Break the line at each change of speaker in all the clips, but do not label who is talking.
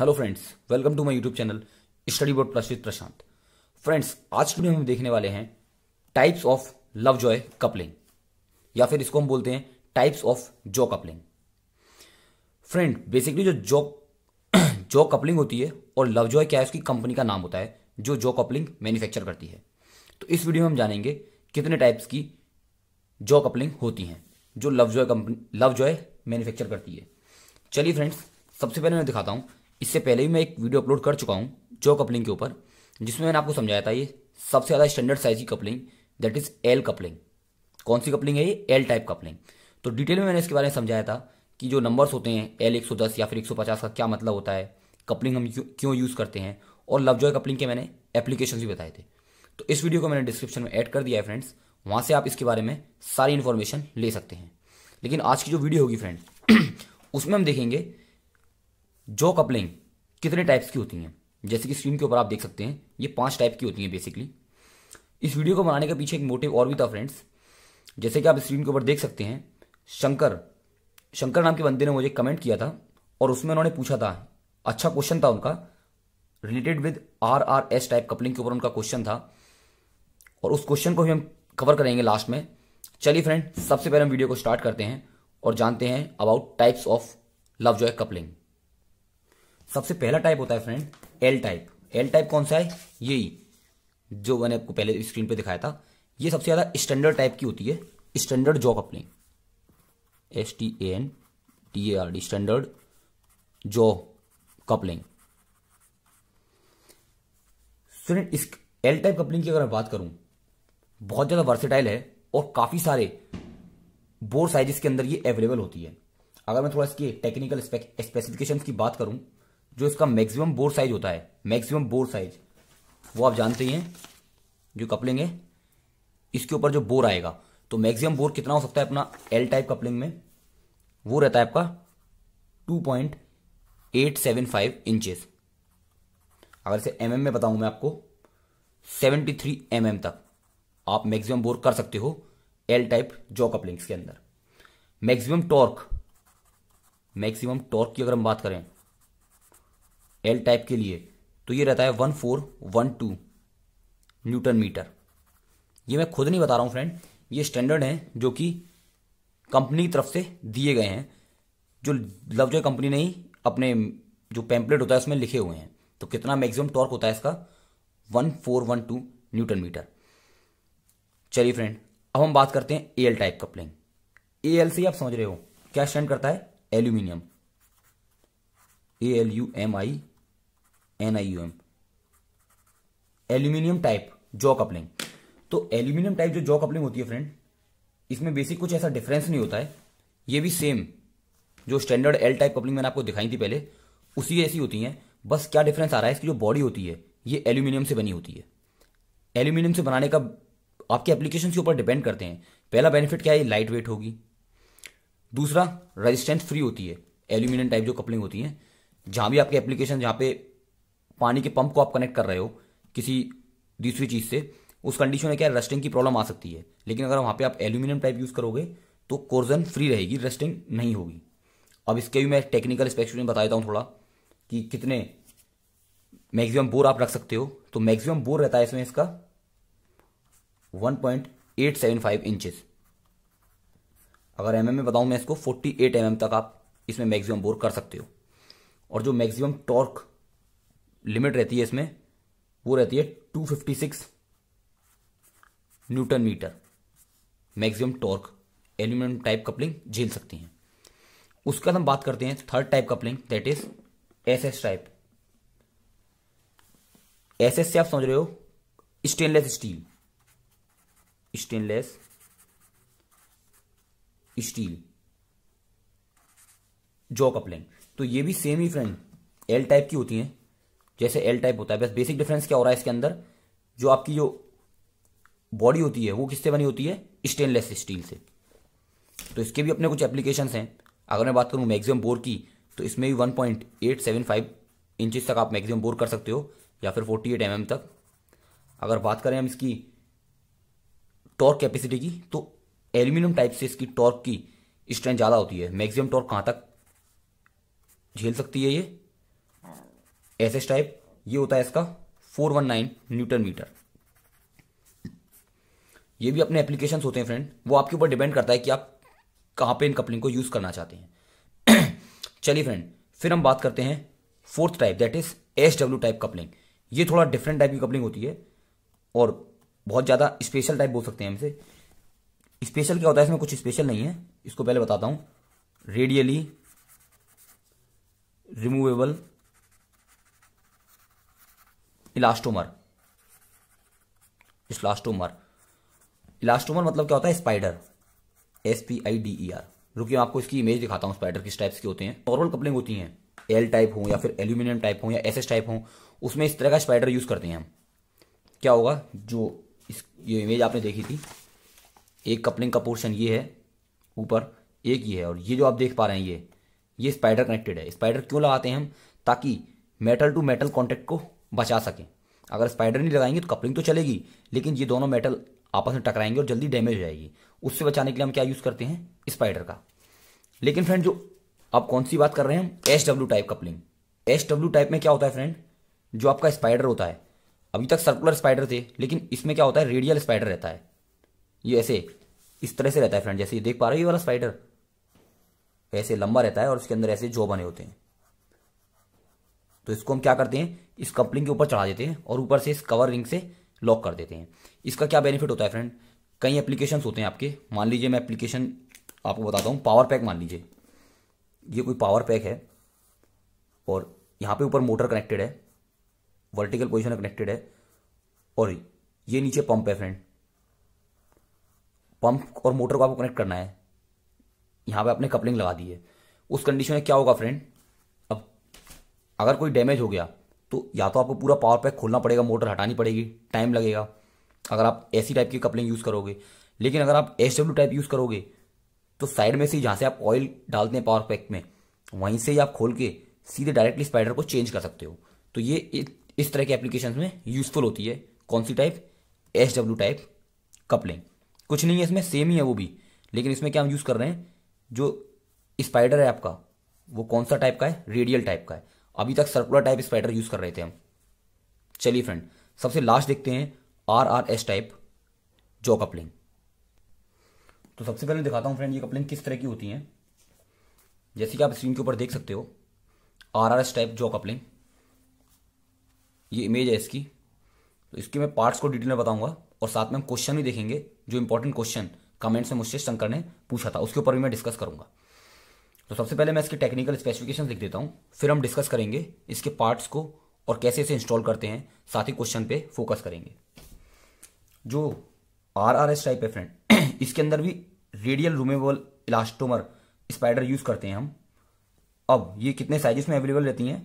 hello friends welcome to my YouTube channel study board with Prashant friends आज की video हम देखने वाले हैं types of Lovejoy coupling या फिर इसको हम बोलते हैं टाइप्स ऑफ जो कपलिंग फ्रेंड बेसिकली जो जो जो कपलिंग होती है और लव जॉय क्या है उसकी कंपनी का नाम होता है जो जो कपलिंग मैन्युफैक्चर करती है तो इस वीडियो में हम जानेंगे कितने टाइप्स की जो कपलिंग होती हैं जो Lovejoy company Lovejoy manufacture करती है चलिए फ्रेंड्स सबसे पहले मैं दिखाता हूँ इससे पहले भी मैं एक वीडियो अपलोड कर चुका हूँ जो कपलिंग के ऊपर जिसमें मैंने आपको समझाया था ये सबसे ज़्यादा स्टैंडर्ड साइज की coupling that is L coupling कौन सी कपलिंग है ये एल टाइप कपलिंग तो डिटेल में मैंने इसके बारे में समझाया था कि जो नंबर्स होते हैं एल एक सौ दस या फिर एक सौ पचास का क्या मतलब होता है कपलिंग हम क्यों यूज़ करते हैं और लव जॉय कपलिंग के मैंने एप्लीकेशन भी बताए थे तो इस वीडियो को मैंने डिस्क्रिप्शन में ऐड कर दिया है फ्रेंड्स वहाँ से आप इसके बारे में सारी इन्फॉर्मेशन ले सकते हैं लेकिन आज की जो वीडियो होगी फ्रेंड्स उसमें हम देखेंगे जो कपलिंग कितने टाइप्स की होती हैं जैसे कि स्क्रीन के ऊपर आप देख सकते हैं ये पांच टाइप की होती हैं बेसिकली इस वीडियो को बनाने के पीछे एक मोटिव और भी था फ्रेंड्स जैसे कि आप स्क्रीन के ऊपर देख सकते हैं शंकर शंकर नाम के बंदे ने मुझे कमेंट किया था और उसमें उन्होंने पूछा था अच्छा क्वेश्चन था उनका related with R R S type coupling के ऊपर उनका क्वेश्चन था और उस क्वेश्चन को भी हम कवर करेंगे लास्ट में चलिए फ्रेंड सबसे पहले हम वीडियो को स्टार्ट करते हैं और जानते हैं about types of Lovejoy coupling सबसे पहला टाइप होता है friend L type L type कौन सा है यही जो मैंने आपको पहले स्क्रीन पे दिखाया था ये सबसे ज़्यादा स्टैंडर्ड टाइप की होती है standard jaw coupling S T A N T A R D standard jaw coupling student इस एल टाइप कपलिंग की अगर मैं बात करूं बहुत ज़्यादा वर्सेटाइल है और काफ़ी सारे बोर साइजेस के अंदर ये अवेलेबल होती है अगर मैं थोड़ा इसके टेक्निकल स्पेसिफिकेशंस की बात करूं जो इसका मैक्सिमम बोर साइज होता है मैक्सिमम बोर साइज वो आप जानते ही हैं जो कपलिंग है इसके ऊपर जो बोर आएगा तो मैक्सिमम बोर कितना हो सकता है अपना एल टाइप कपलिंग में वो रहता है आपका two point eight seven five inches अगर इसे एम mm में बताऊं मैं आपको सेवेंटी थ्री mm तक आप मैक्सिमम बोर कर सकते हो एल टाइप जॉ कपलिंग्स के अंदर मैक्सिमम टॉर्क मैक्सिमम टॉर्क की अगर हम बात करें एल टाइप के लिए तो ये रहता है one four one two newton metre ये मैं खुद नहीं बता रहा हूँ फ्रेंड ये स्टैंडर्ड हैं जो कि कंपनी की तरफ से दिए गए हैं जो लवजॉय कंपनी ने ही अपने जो पैम्पलेट होता है उसमें लिखे हुए हैं तो कितना मैक्सिमम टॉर्क होता है इसका one four one two newton metre चलिए फ्रेंड अब हम बात करते हैं A L type coupling A L से ही आप समझ रहे हो क्या स्टैंड करता है aluminium A L U M I N I U M aluminium type jaw coupling तो एल्यूमिनियम टाइप जो जॉ कपलिंग होती है फ्रेंड इसमें बेसिक कुछ ऐसा डिफरेंस नहीं होता है ये भी सेम जो स्टैंडर्ड एल टाइप कपलिंग मैंने आपको दिखाई थी पहले उसी ऐसी होती हैं बस क्या डिफरेंस आ रहा है इसकी जो बॉडी होती है ये एल्यूमिनियम से बनी होती है एल्यूमिनियम से बनाने का आपके एप्लीकेशन के ऊपर डिपेंड करते हैं पहला बेनिफिट क्या है लाइट वेट होगी दूसरा रेजिस्टेंस फ्री होती है एल्यूमिनियम टाइप जो कपलिंग होती है जहाँ भी आपकी एप्लीकेशन जहाँ पे पानी के पंप को आप कनेक्ट कर रहे हो किसी दूसरी चीज़ से उस कंडीशन में क्या रस्टिंग की प्रॉब्लम आ सकती है लेकिन अगर वहाँ पे आप एल्यूमिनियम टाइप यूज़ करोगे तो कोर्जन फ्री रहेगी रस्टिंग नहीं होगी अब इसके भी मैं टेक्निकल स्पेक्ट्रम बता देता हूँ थोड़ा कि कितने मैक्सिमम बोर आप रख सकते हो तो मैक्सिमम बोर रहता है इसमें इसका 1.875 इंचेस अगर एमएम में बताऊं मैं इसको 48 एमएम तक आप इसमें मैक्सिमम बोर कर सकते हो और जो मैक्सिमम टॉर्क लिमिट रहती है इसमें वो रहती है 256 newton metre maximum torque aluminium type coupling झेल सकती हैं उसके बाद हम बात करते हैं third type coupling that is S S type S S से आप समझ रहे हो stainless steel stainless steel jaw coupling तो ये भी सेम ही फ्रेंड एल टाइप की होती हैं जैसे एल टाइप होता है बस बेसिक डिफरेंस क्या हो रहा है इसके अंदर जो आपकी जो बॉडी होती है वो किससे बनी होती है स्टेनलेस स्टील से तो इसके भी अपने कुछ एप्लीकेशंस हैं अगर मैं बात करूँ मैक्सिमम बोर की तो इसमें भी 1.875 इंचेस तक आप मैक्सिमम बोर कर सकते हो या फिर 48 एट mm तक अगर बात करें हम इसकी टॉर्क कैपेसिटी की तो एल्यूमिनियम टाइप से इसकी टॉर्क की स्ट्रेंथ ज़्यादा होती है मैक्सिमम टॉर्क कहाँ तक झेल सकती है ये एस एस टाइप ये होता है इसका 419 न्यूटन मीटर ये भी अपने एप्लीकेशंस होते हैं फ्रेंड वो आपके ऊपर डिपेंड करता है कि आप कहां पे इन कपलिंग को यूज़ करना चाहते हैं चलिए फ्रेंड फिर हम बात करते हैं fourth type that is S W type coupling ये थोड़ा डिफरेंट टाइप की कपलिंग होती है और बहुत ज़्यादा स्पेशल टाइप बोल सकते हैं हमसे स्पेशल क्या होता है इसमें कुछ स्पेशल नहीं है इसको पहले बताता हूं radially removable elastomer elastomer elastomer मतलब क्या होता है spider S P I D E R रुकिए मैं आपको इसकी इमेज दिखाता हूँ स्पाइडर किस टाइप्स के होते हैं नॉर्मल कपलिंग होती हैं एल टाइप हो या फिर एल्यूमिनियम टाइप हो या एस एस टाइप हो उसमें इस तरह का स्पाइडर यूज़ करते हैं हम क्या होगा जो इस ये इमेज आपने देखी थी एक कपलिंग का पोर्शन ये है ऊपर एक ये है और ये जो आप देख पा रहे हैं ये ये स्पाइडर कनेक्टेड है स्पाइडर क्यों लगाते हैं हम ताकि मेटल टू मेटल कॉन्टेक्ट को बचा सकें अगर स्पाइडर नहीं लगाएंगे तो कपलिंग तो चलेगी लेकिन ये दोनों मेटल आपस में टकराएंगे और जल्दी डैमेज हो जाएगी उससे बचाने के लिए हम क्या यूज़ करते हैं स्पाइडर का लेकिन फ्रेंड जो आप कौन सी बात कर रहे हैं हम S W type coupling S W type में क्या होता है फ्रेंड जो आपका स्पाइडर होता है अभी तक सर्कुलर स्पाइडर थे लेकिन इसमें क्या होता है रेडियल स्पाइडर रहता है ये ऐसे इस तरह से रहता है फ्रेंड जैसे ये देख पा रहे हो ये वाला स्पाइडर तो ऐसे लंबा रहता है और उसके अंदर ऐसे जो बने होते हैं तो इसको हम क्या करते हैं इस कपलिंग के ऊपर चढ़ा देते हैं और ऊपर से इस कवर रिंग से लॉक कर देते हैं इसका क्या बेनिफिट होता है फ्रेंड कई एप्लीकेशंस होते हैं आपके मान लीजिए मैं एप्लीकेशन आपको बताता हूँ पावर पैक मान लीजिए ये कोई पावर पैक है और यहाँ पे ऊपर मोटर कनेक्टेड है वर्टिकल पोजिशन कनेक्टेड है और ये नीचे पंप है फ्रेंड पंप और मोटर को आपको कनेक्ट करना है यहां पे आपने कपलिंग लगा दी है उस कंडीशन में क्या होगा फ्रेंड अब अगर कोई डैमेज हो गया तो या तो आपको पूरा पावर पैक खोलना पड़ेगा मोटर हटानी पड़ेगी टाइम लगेगा अगर आप ऐसी टाइप की कपलिंग यूज़ करोगे लेकिन अगर आप एस डब्ल्यू टाइप यूज़ करोगे तो साइड में से जहां से आप ऑयल डालते हैं पावर पैक में वहीं से ही आप खोल के सीधे डायरेक्टली स्पाइडर को चेंज कर सकते हो तो ये इस तरह के एप्लीकेशन में यूज़फुल होती है कौन सी type S W type coupling कुछ नहीं है इसमें सेम ही है वो भी लेकिन इसमें क्या हम यूज़ कर रहे हैं जो स्पाइडर है आपका वो कौन सा टाइप का है रेडियल टाइप का है अभी तक सर्कुलर टाइप स्पाइडर यूज कर रहे थे हम चलिए फ्रेंड सबसे लास्ट देखते हैं आर आर एस टाइप जो कपलिंग तो सबसे पहले दिखाता हूं फ्रेंड ये कपलिंग किस तरह की होती है जैसे कि आप स्क्रीन के ऊपर देख सकते हो आर आर एस टाइप जो कपलिंग ये इमेज है इसकी तो इसके मैं पार्ट्स को डिटेल में बताऊंगा और साथ में हम क्वेश्चन भी देखेंगे जो इंपॉर्टेंट क्वेश्चन कमेंट्स में मुझसे शंकर ने पूछा था उसके ऊपर भी मैं डिस्कस करूंगा तो सबसे पहले मैं इसके टेक्निकल स्पेसिफिकेशन लिख देता हूँ फिर हम डिस्कस करेंगे इसके पार्ट्स को और कैसे इसे इंस्टॉल करते हैं साथ ही क्वेश्चन पे फोकस करेंगे जो आर आर एस टाइप है फ्रेंड इसके अंदर भी radial removable elastomer spider use करते हैं हम अब ये कितने साइजेस में अवेलेबल रहती हैं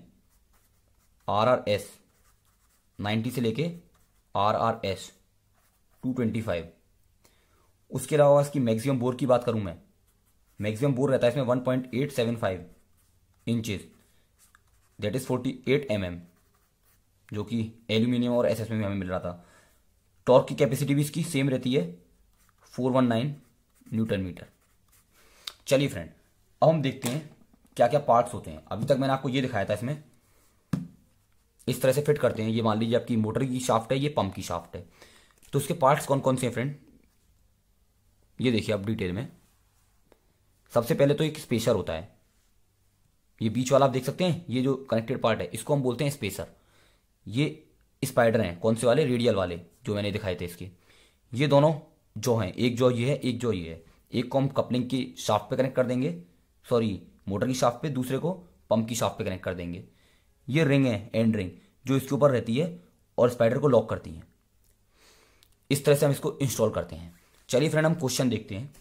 आर आर एस नाइन्टी से लेके R R S two twenty five उसके अलावा इसकी मैक्सिमम बोर की बात करूँ मैं मैक्सिमम बोर रहता है इसमें one point eight seven five inches that is forty eight M M जो कि एल्यूमिनियम और एस में हमें मिल रहा था टॉर्क की कैपेसिटी भी इसकी सेम रहती है four one nine newton metre चलिए फ्रेंड अब हम देखते हैं क्या क्या पार्ट्स होते हैं अभी तक मैंने आपको ये दिखाया था इसमें इस तरह से फिट करते हैं ये मान लीजिए आपकी मोटर की शाफ्ट है ये पंप की शाफ्ट है तो उसके पार्ट्स कौन कौन से हैं फ्रेंड ये देखिए आप डिटेल में सबसे पहले तो एक स्पेसर होता है ये बीच वाला आप देख सकते हैं ये जो कनेक्टेड पार्ट है इसको हम बोलते हैं स्पेसर ये स्पाइडर हैं कौन से वाले रेडियल वाले जो मैंने दिखाए थे इसके ये दोनों जो हैं एक जो ये है एक जो ये है एक को हम कपलिंग की शाफ्ट पे कनेक्ट कर देंगे सॉरी मोटर की शाफ्ट पे दूसरे को पंप की शाफ्ट पे कनेक्ट कर देंगे ये रिंग है एंड रिंग जो इसके ऊपर रहती है और स्पाइडर को लॉक करती है इस तरह से हम इसको इंस्टॉल करते हैं चलिए फ्रेंड हम क्वेश्चन देखते हैं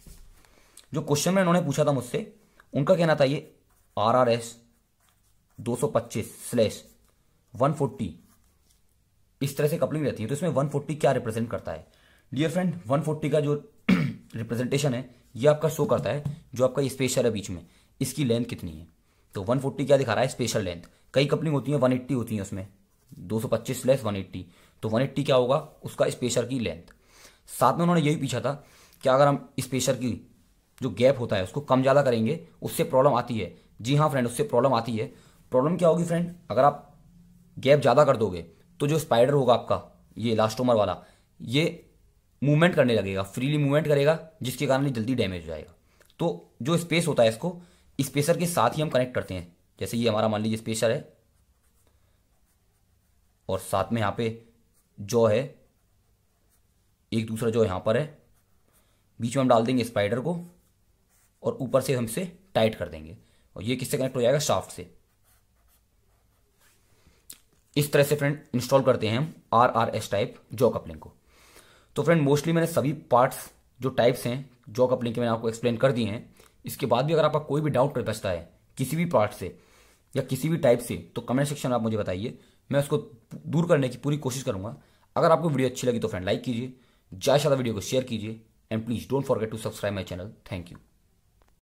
जो क्वेश्चन में उन्होंने पूछा था मुझसे उनका कहना था ये आर आर एस दो सौ पच्चीस स्लैश वन फोर्टी इस तरह से कपलिंग रहती है तो इसमें वन फोर्टी क्या रिप्रेजेंट करता है डियर फ्रेंड वन फोर्टी का जो रिप्रेजेंटेशन है ये आपका शो करता है जो आपका स्पेशल है बीच में इसकी लेंथ कितनी है तो वन फोर्टी क्या दिखा रहा है स्पेशल लेंथ कई कपलिंग होती है एट्टी होती है उसमें दो सौ पच्चीस स्लैश वन तो वन एट्टी क्या होगा उसका स्पेशल की लेंथ साथ में उन्होंने यही पूछा था कि अगर हम स्पेशर की जो गैप होता है उसको कम ज़्यादा करेंगे उससे प्रॉब्लम आती है जी हाँ फ्रेंड उससे प्रॉब्लम आती है प्रॉब्लम क्या होगी फ्रेंड अगर आप गैप ज़्यादा कर दोगे तो जो स्पाइडर होगा आपका ये लास्टोमर वाला ये मूवमेंट करने लगेगा फ्रीली मूवमेंट करेगा जिसके कारण ये जल्दी डैमेज हो जाएगा तो जो स्पेस होता है इसको स्पेसर के साथ ही हम कनेक्ट करते हैं जैसे ये हमारा मान लीजिए स्पेसर है और साथ में यहाँ पे जो है एक दूसरा जो यहाँ पर है बीच में हम डाल देंगे स्पाइडर को और ऊपर से हम इसे टाइट कर देंगे और ये किससे कनेक्ट हो जाएगा शाफ्ट से इस तरह से फ्रेंड इंस्टॉल करते हैं हम आर आर एस टाइप जो कपलिंग को तो फ्रेंड मोस्टली मैंने सभी पार्ट्स जो टाइप्स हैं जॉ कपलिंग के मैंने आपको एक्सप्लेन कर दिए हैं इसके बाद भी अगर आपका कोई भी डाउट बचता है किसी भी पार्ट से या किसी भी टाइप से तो कमेंट सेक्शन में आप मुझे बताइए मैं उसको दूर करने की पूरी कोशिश करूंगा अगर आपको वीडियो अच्छी लगी तो फ्रेंड लाइक कीजिए ज़्यादा वीडियो को शेयर कीजिए and please don't forget to subscribe my channel thank you